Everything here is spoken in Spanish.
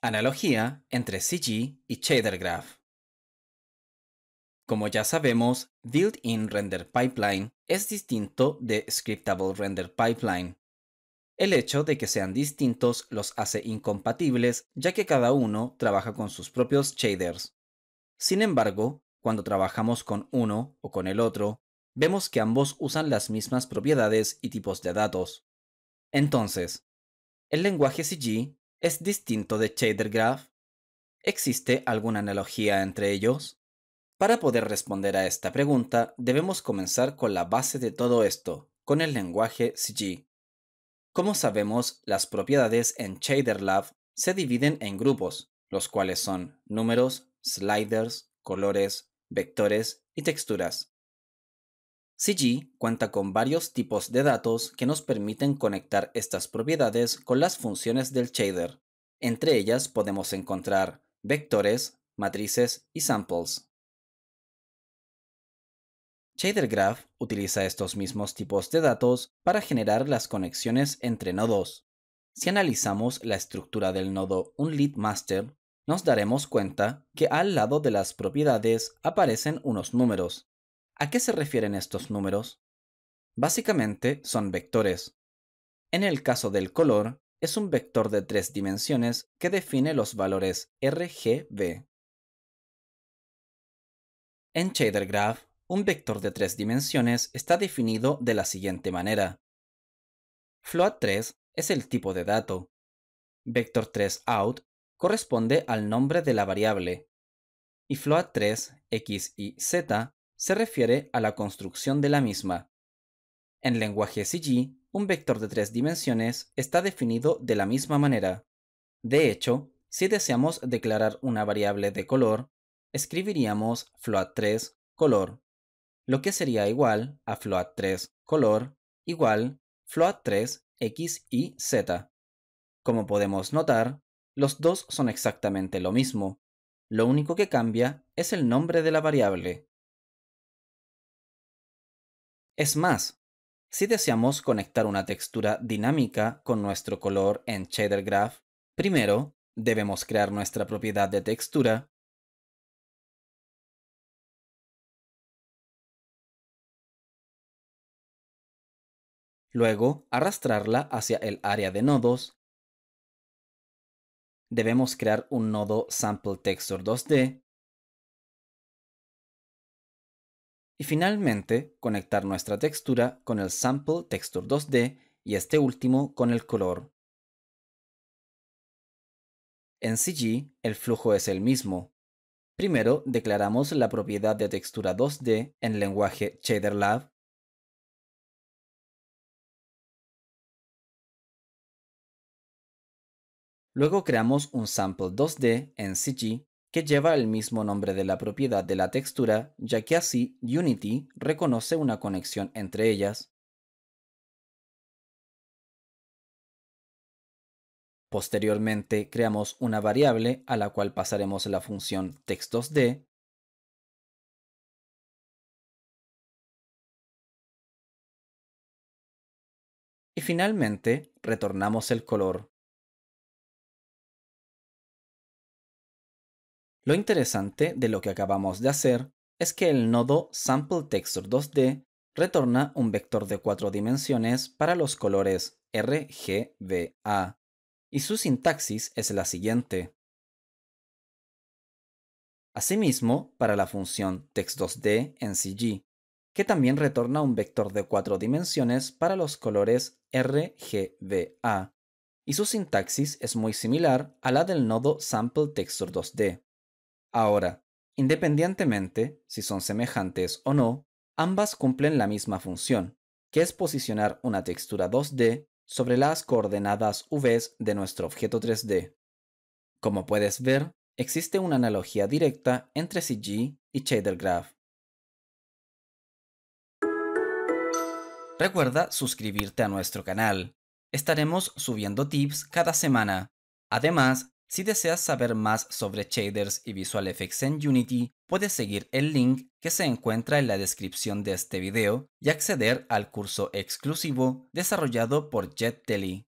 Analogía entre CG y Shader Graph. Como ya sabemos, Built-in Render Pipeline es distinto de Scriptable Render Pipeline. El hecho de que sean distintos los hace incompatibles ya que cada uno trabaja con sus propios shaders. Sin embargo, cuando trabajamos con uno o con el otro, vemos que ambos usan las mismas propiedades y tipos de datos. Entonces, el lenguaje CG es distinto de Shader Graph? ¿Existe alguna analogía entre ellos? Para poder responder a esta pregunta, debemos comenzar con la base de todo esto, con el lenguaje CG. Como sabemos, las propiedades en ShaderLab se dividen en grupos, los cuales son números, sliders, colores, vectores y texturas. CG cuenta con varios tipos de datos que nos permiten conectar estas propiedades con las funciones del shader. Entre ellas podemos encontrar vectores, matrices y samples. Shader Graph utiliza estos mismos tipos de datos para generar las conexiones entre nodos. Si analizamos la estructura del nodo UnLeadMaster, nos daremos cuenta que al lado de las propiedades aparecen unos números, ¿A qué se refieren estos números? Básicamente son vectores. En el caso del color, es un vector de tres dimensiones que define los valores RGB. En Shader Graph, un vector de tres dimensiones está definido de la siguiente manera. Float 3 es el tipo de dato. Vector 3 out corresponde al nombre de la variable. Y float 3 x y z se refiere a la construcción de la misma. En lenguaje CG, un vector de tres dimensiones está definido de la misma manera. De hecho, si deseamos declarar una variable de color, escribiríamos float3 color, lo que sería igual a float3 color igual float3 x y z. Como podemos notar, los dos son exactamente lo mismo. Lo único que cambia es el nombre de la variable. Es más, si deseamos conectar una textura dinámica con nuestro color en Shader Graph, primero debemos crear nuestra propiedad de textura Luego, arrastrarla hacia el área de nodos. Debemos crear un nodo Sample Texture 2D Y finalmente, conectar nuestra textura con el Sample Texture 2D y este último con el color. En CG, el flujo es el mismo. Primero, declaramos la propiedad de textura 2D en lenguaje ShaderLab Luego creamos un sample 2D en CG que lleva el mismo nombre de la propiedad de la textura, ya que así Unity reconoce una conexión entre ellas. Posteriormente creamos una variable a la cual pasaremos la función textosD y finalmente retornamos el color. Lo interesante de lo que acabamos de hacer es que el nodo SampleTexture2D retorna un vector de cuatro dimensiones para los colores rgbA, y su sintaxis es la siguiente. Asimismo, para la función text2d en CG, que también retorna un vector de cuatro dimensiones para los colores rgbA, y su sintaxis es muy similar a la del nodo SampleTexture2D. Ahora, independientemente si son semejantes o no, ambas cumplen la misma función, que es posicionar una textura 2D sobre las coordenadas V de nuestro objeto 3D. Como puedes ver, existe una analogía directa entre CG y Shader Graph. Recuerda suscribirte a nuestro canal. Estaremos subiendo tips cada semana. Además, si deseas saber más sobre shaders y visual effects en Unity, puedes seguir el link que se encuentra en la descripción de este video y acceder al curso exclusivo desarrollado por JetTelly.